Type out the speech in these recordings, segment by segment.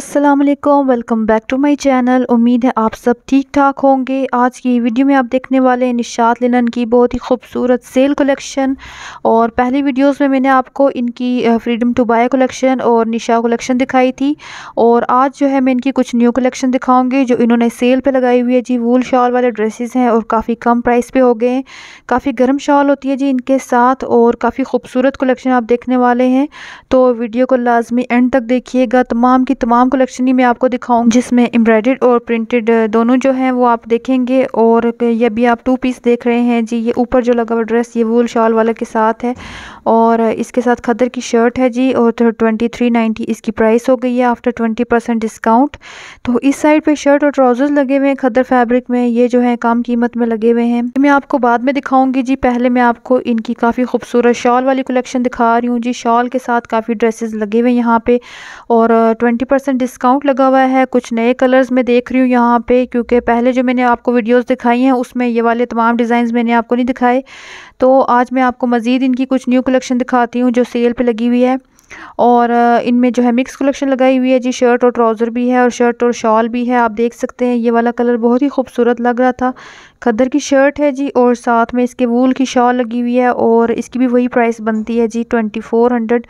Aslam welcome back to my channel उम्मीद है आप सब ठीक ठाक होंगे आज की वीडियो में आप देखने वाले हैं निशात लिनन की बहुत ही खूबसूरत सेल कलेक्शन और पहली वीडियोस में मैंने आपको इनकी फ्रीडम टू बाय कलेक्शन और निशा कलेक्शन दिखाई थी और आज जो है मैं इनकी कुछ न्यू कलेक्शन दिखाऊंगी जो इन्होंने सेल पर लगाई हुई है जी वूल शॉल वाले ड्रेसिज हैं और काफ़ी कम प्राइस पर हो गए हैं काफ़ी गर्म शॉल होती है जी इनके साथ और काफ़ी खूबसूरत कलेक्शन आप देखने वाले हैं तो वीडियो को लाजमी एंड तक देखिएगा तमाम की तमाम कलेक्शन ही मैं आपको दिखाऊंगी जिसमें एम्ब्रॉयडेड और प्रिंटेड दोनों जो हैं वो आप देखेंगे और ये भी आप टू पीस देख रहे हैं जी ये ऊपर जो लगा हुआ ड्रेस ये वूल शॉल वाला के साथ है और इसके साथ खदर की शर्ट है जी और ट्वेंटी थ्री नाइन्टी इसकी प्राइस हो गई है आफ्टर ट्वेंटी परसेंट डिस्काउंट तो इस साइड पे शर्ट और ट्राउजर्स लगे हुए हैं खदर फैब्रिक में ये जो है कम कीमत में लगे हुए हैं मैं आपको बाद में दिखाऊंगी जी पहले मैं आपको इनकी काफ़ी खूबसूरत शॉल वाली कलेक्शन दिखा रही हूँ जी शॉल के साथ काफ़ी ड्रेसेस लगे हुए यहाँ पे और ट्वेंटी परसेंट डिस्काउंट लगा हुआ है कुछ नए कलर्स में देख रही हूँ यहाँ पे क्योंकि पहले जो मैंने आपको वीडियोस दिखाई हैं उसमें ये वाले तमाम डिज़ाइन मैंने आपको नहीं दिखाए तो आज मैं आपको मज़ीद इनकी कुछ न्यू कलेक्शन दिखाती हूँ जो सेल पर लगी हुई है और इनमें जो है मिक्स कलेक्शन लगाई हुई है जी शर्ट और ट्राउज़र भी है और शर्ट और शॉल भी है आप देख सकते हैं ये वाला कलर बहुत ही खूबसूरत लग रहा था खदर की शर्ट है जी और साथ में इसके वूल की शॉल लगी हुई है और इसकी भी वही प्राइस बनती है जी ट्वेंटी फोर हंड्रेड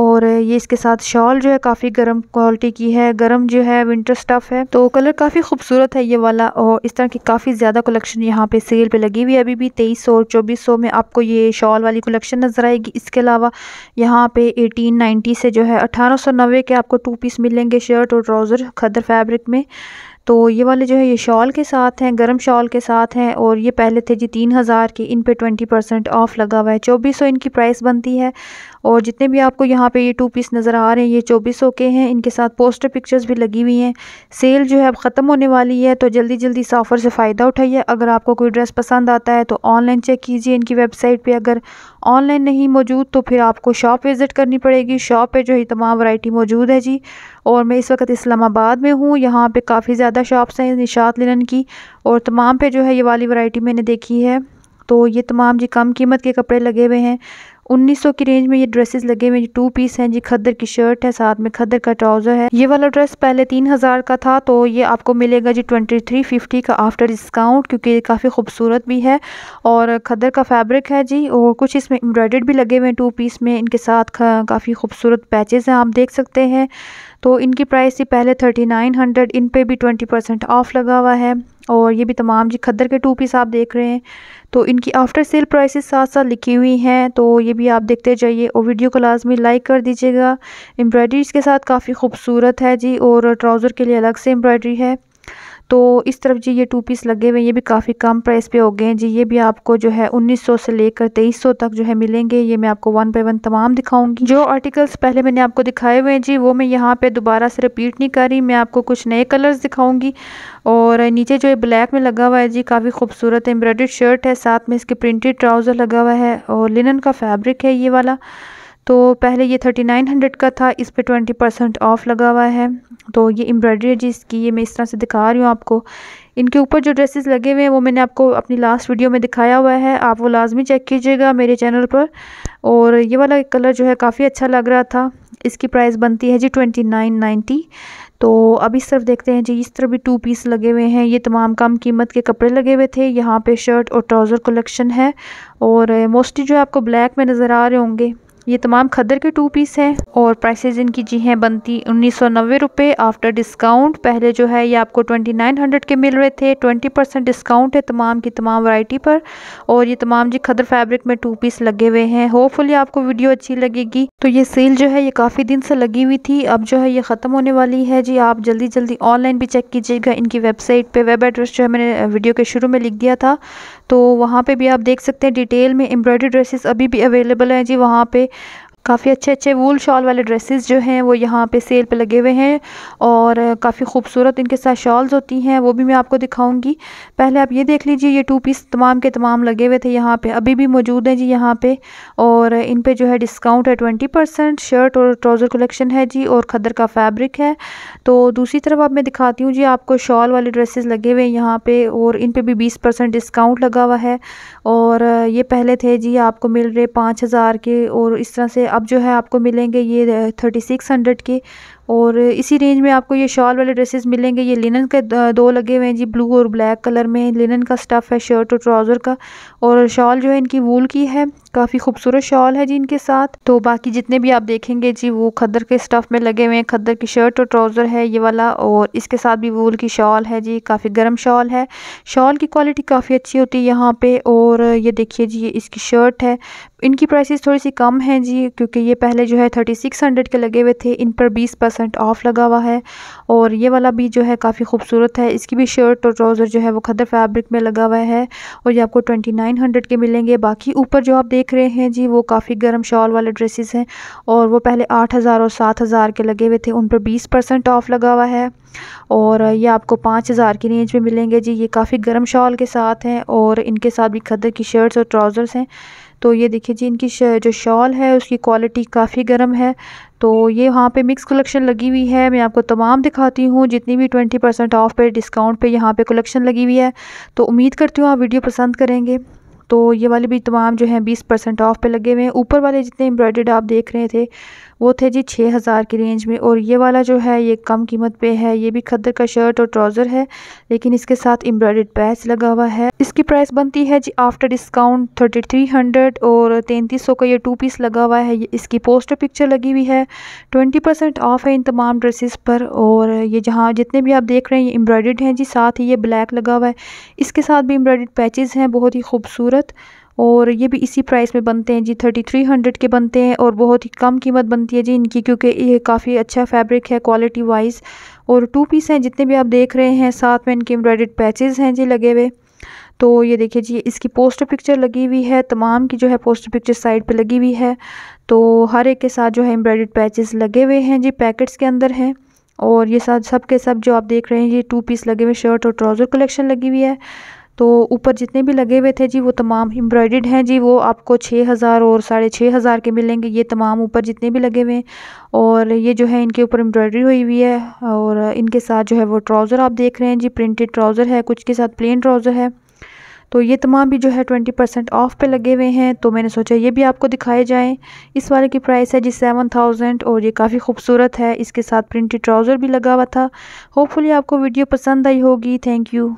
और ये इसके साथ शॉल जो है काफ़ी गर्म क्वालिटी की है गर्म जो है विंटर स्टफ़ है तो कलर काफ़ी खूबसूरत है ये वाला और इस तरह की काफ़ी ज़्यादा कलेक्शन यहाँ पे सेल पे लगी हुई है अभी भी तेईस सौ और चौबीस सौ में आपको ये शॉल वाली कलेक्शन नज़र आएगी इसके अलावा यहाँ पे एटीन 1890 से जो है 1890 के आपको टू पीस मिलेंगे शर्ट और ट्राउज़र खदर फैब्रिक में तो ये वाले जो है ये शॉल के साथ हैं गर्म शॉल के साथ हैं और ये पहले थे जी तीन हज़ार के इन पे ट्वेंटी परसेंट ऑफ़ लगा हुआ है चौबीस सौ इनकी प्राइस बनती है और जितने भी आपको यहाँ पे ये टू पीस नज़र आ रहे हैं ये चौबीस सौ के हैं इनके साथ पोस्टर पिक्चर्स भी लगी हुई हैं सेल जो है अब ख़त्म होने वाली है तो जल्दी जल्दी इस ऑफ़र से फ़ायदा उठाइए अगर आपको कोई ड्रेस पसंद आता है तो ऑनलाइन चेक कीजिए इनकी वेबसाइट पर अगर ऑनलाइन नहीं मौजूद तो फिर आपको शॉप विज़िट करनी पड़ेगी शॉप पर जो है तमाम वैरायटी मौजूद है जी और मैं इस वक्त इस्लामाबाद में हूँ यहाँ पर काफ़ी ज़्यादा ज़्यादा शॉप्स हैं निशात लिनन की और तमाम पे जो है ये वाली वैरायटी मैंने देखी है तो ये तमाम जी कम कीमत के कपड़े लगे हुए हैं उन्नीस सौ की रेंज में ये ड्रेसेस लगे हुए टू पीस हैं जी खद्दर की शर्ट है साथ में खद्दर का ट्राउजर है ये वाला ड्रेस पहले तीन हज़ार का था तो ये आपको मिलेगा जी ट्वेंटी थ्री फिफ्टी का आफ्टर डिस्काउंट क्योंकि ये काफ़ी खूबसूरत भी है और खद्दर का फैब्रिक है जी और कुछ इसमें एम्ब्रॉयड भी लगे हुए हैं टू पीस में इनके साथ काफ़ी खूबसूरत पैचेज़ हैं आप देख सकते हैं तो इनकी प्राइस थी पहले थर्टी नाइन हंड्रेड इन पे भी ट्वेंटी परसेंट ऑफ लगा हुआ है और ये भी तमाम जी खद्दर के टू पीस आप देख रहे हैं तो इनकी आफ्टर सेल प्राइसेस साथ साथ लिखी हुई हैं तो ये भी आप देखते जाइए और वीडियो को लाजमी लाइक कर दीजिएगा एम्ब्रॉयडरीज के साथ काफ़ी खूबसूरत है जी और ट्राउज़र के लिए अलग से एम्ब्रॉयडरी है तो इस तरफ जी ये टू पीस लगे हुए हैं ये भी काफ़ी कम प्राइस पे हो गए हैं जी ये भी आपको जो है 1900 से लेकर 2300 तक जो है मिलेंगे ये मैं आपको वन बाई वन तमाम दिखाऊंगी जो आर्टिकल्स पहले मैंने आपको दिखाए हुए हैं जी वो मैं यहाँ पे दोबारा से रिपीट नहीं कर रही मैं आपको कुछ नए कलर्स दिखाऊंगी और नीचे जो है ब्लैक में लगा हुआ है जी काफ़ी खूबसूरत एम्ब्रॉयड शर्ट है साथ में इसके प्रिंटेड ट्राउज़र लगा हुआ है और लिनन का फैब्रिक है ये वाला तो पहले ये थर्टी नाइन हंड्रेड का था इस पर ट्वेंटी परसेंट ऑफ लगा हुआ है तो ये एम्ब्रॉयडरी है जिसकी ये मैं इस तरह से दिखा रही हूँ आपको इनके ऊपर जो ड्रेसेस लगे हुए हैं वो मैंने आपको अपनी लास्ट वीडियो में दिखाया हुआ है आप वो लाजमी चेक कीजिएगा मेरे चैनल पर और ये वाला कलर जो है काफ़ी अच्छा लग रहा था इसकी प्राइस बनती है जी ट्वेंटी नाइन नाइन्टी तो अब इस तरफ देखते हैं जी इस तरफ भी टू पीस लगे हुए हैं ये तमाम कम कीमत के कपड़े लगे हुए थे यहाँ पे शर्ट और ट्राउज़र कलेक्शन है और मोस्टली जो है आपको ब्लैक में नज़र आ रहे होंगे ये तमाम खदर के टू पीस हैं और प्राइसेज इनकी जी हैं बनती उन्नीस सौ नब्बे रुपये आफ्टर डिस्काउंट पहले जो है ये आपको ट्वेंटी नाइन हंड्रेड के मिल रहे थे ट्वेंटी परसेंट डिस्काउंट है तमाम की तमाम वैरायटी पर और ये तमाम जी खदर फैब्रिक में टू पीस लगे हुए हैं होपफुली आपको वीडियो अच्छी लगेगी तो ये सेल जो है ये काफ़ी दिन से लगी हुई थी अब जो है ये ख़त्म होने वाली है जी आप जल्दी जल्दी ऑनलाइन भी चेक कीजिएगा इनकी वेबसाइट पर वेब एड्रेस जो है मैंने वीडियो के शुरू में लिख दिया था तो वहाँ पे भी आप देख सकते हैं डिटेल में एम्ब्रॉयडरी ड्रेसेस अभी भी अवेलेबल हैं जी वहाँ पे काफ़ी अच्छे अच्छे वूल शॉल वाले ड्रेसेस जो हैं वो यहाँ पे सेल पे लगे हुए हैं और काफ़ी खूबसूरत इनके साथ शॉल्स होती हैं वो भी मैं आपको दिखाऊंगी पहले आप ये देख लीजिए ये टू पीस तमाम के तमाम लगे हुए थे यहाँ पे अभी भी मौजूद हैं जी यहाँ पे और इन पे जो है डिस्काउंट है ट्वेंटी परसेंट शर्ट और ट्राउज़र कलेक्शन है जी और खदर का फैब्रिक है तो दूसरी तरफ आप मैं दिखाती हूँ जी आपको शॉल वाले ड्रेसेस लगे हुए हैं यहाँ पर और इन पर भी बीस डिस्काउंट लगा हुआ है और ये पहले थे जी आपको मिल रहे पाँच के और इस तरह से अब जो है आपको मिलेंगे ये थर्टी सिक्स हंड्रेड के और इसी रेंज में आपको ये शॉल वाले ड्रेसेस मिलेंगे ये लिनन के दो लगे हुए हैं जी ब्लू और ब्लैक कलर में लिनन का स्टफ़ है शर्ट और ट्राउज़र का और शॉल जो है इनकी वूल की है काफ़ी खूबसूरत शॉल है जी इनके साथ तो बाकी जितने भी आप देखेंगे जी वो खद्दर के स्टफ़ में लगे हुए हैं खद्दर की शर्ट और ट्राउज़र है ये वाला और इसके साथ भी वूल की शॉल है जी काफ़ी गर्म शॉल है शॉल की क्वालिटी काफ़ी अच्छी होती है यहाँ पर और ये देखिए जी ये इसकी शर्ट है इनकी प्राइसिस थोड़ी सी कम हैं जी क्योंकि ये पहले जो है थर्टी सिक्स हंड्रेड के लगे हुए थे इन पर बीस परसेंट ऑफ लगा हुआ है और ये वाला भी जो है काफ़ी खूबसूरत है इसकी भी शर्ट और ट्राउज़र जो है वो खदर फैब्रिक में लगा हुआ है और ये आपको ट्वेंटी नाइन हंड्रेड के मिलेंगे बाकी ऊपर जो आप देख रहे हैं जी वो काफ़ी गर्म शॉल वाले ड्रेसेस हैं और वो पहले आठ हज़ार और सात हज़ार के लगे हुए थे उन पर बीस परसेंट ऑफ लगा हुआ है और ये आपको पाँच हज़ार की रेंज में मिलेंगे जी ये काफ़ी गर्म शॉल के साथ हैं और इनके साथ भी खदर की शर्ट्स और ट्राउज़र्स हैं तो ये देखिए जी इनकी जो शॉल है उसकी क्वालिटी काफ़ी गर्म है तो ये वहाँ पे मिक्स कलेक्शन लगी हुई है मैं आपको तमाम दिखाती हूँ जितनी भी ट्वेंटी परसेंट ऑफ पे डिस्काउंट पे यहाँ पे कलेक्शन लगी हुई है तो उम्मीद करती हूँ आप वीडियो पसंद करेंगे तो ये वाले भी तमाम जो हैं बीस परसेंट ऑफ पे लगे हुए हैं ऊपर वाले जितने एम्ब्रॉयड आप देख रहे थे वो थे जी छः हज़ार की रेंज में और ये वाला जो है ये कम कीमत पे है ये भी खद्दर का शर्ट और ट्राउज़र है लेकिन इसके साथ एम्ब्रॉयड पैच लगा हुआ है इसकी प्राइस बनती है जी after discount thirty three hundred और तैंतीस सौ का ये टू पीस लगा हुआ है इसकी पोस्टर पिक्चर लगी हुई है ट्वेंटी परसेंट ऑफ है इन तमाम ड्रेसिस पर और ये जहाँ जितने भी आप देख रहे हैं ये एम्ब्रॉयड हैं जी साथ ही ये ब्लैक लगा हुआ है इसके साथ भी एम्ब्रॉयड पैचेज़ हैं बहुत ही खूबसूरत और ये भी इसी प्राइस में बनते हैं जी थर्टी थ्री हंड्रेड के बनते हैं और बहुत ही कम कीमत बनती है जी इनकी क्योंकि ये काफ़ी अच्छा फैब्रिक है क्वालिटी वाइज और टू पीस हैं जितने भी आप देख रहे हैं साथ में इनके एम्ब्रॉयडेड पैचेज़ हैं जी लगे हुए तो ये देखिए जी इसकी पोस्टर पिक्चर लगी हुई है तमाम की जो है पोस्टर पिक्चर साइड पर लगी हुई है तो हर एक के साथ जो है एम्ब्रॉयडेड पैचेस लगे हुए हैं जी पैकेट्स के अंदर हैं और ये साथ सब के सब जो आप देख रहे हैं ये टू पीस लगे हुए शर्ट और ट्राउज़र कलेक्शन लगी हुई है तो ऊपर जितने भी लगे हुए थे जी वो तमाम एम्ब्रॉयड हैं जी वो आपको छः हज़ार और साढ़े छः हज़ार के मिलेंगे ये तमाम ऊपर जितने भी लगे हुए हैं और ये जो है इनके ऊपर एम्ब्रॉयडरी हुई हुई है और इनके साथ जो है वो ट्राउज़र आप देख रहे हैं जी प्रिंटेड ट्राउज़र है कुछ के साथ प्लेन ट्राउज़र है तो ये तमाम भी जो है ट्वेंटी परसेंट ऑफ पे लगे हुए हैं तो मैंने सोचा ये भी आपको दिखाए जाएं इस वाले की प्राइस है जी सेवन थाउजेंड और ये काफ़ी खूबसूरत है इसके साथ प्रिंटेड ट्राउज़र भी लगा हुआ था होपफुली आपको वीडियो पसंद आई होगी थैंक यू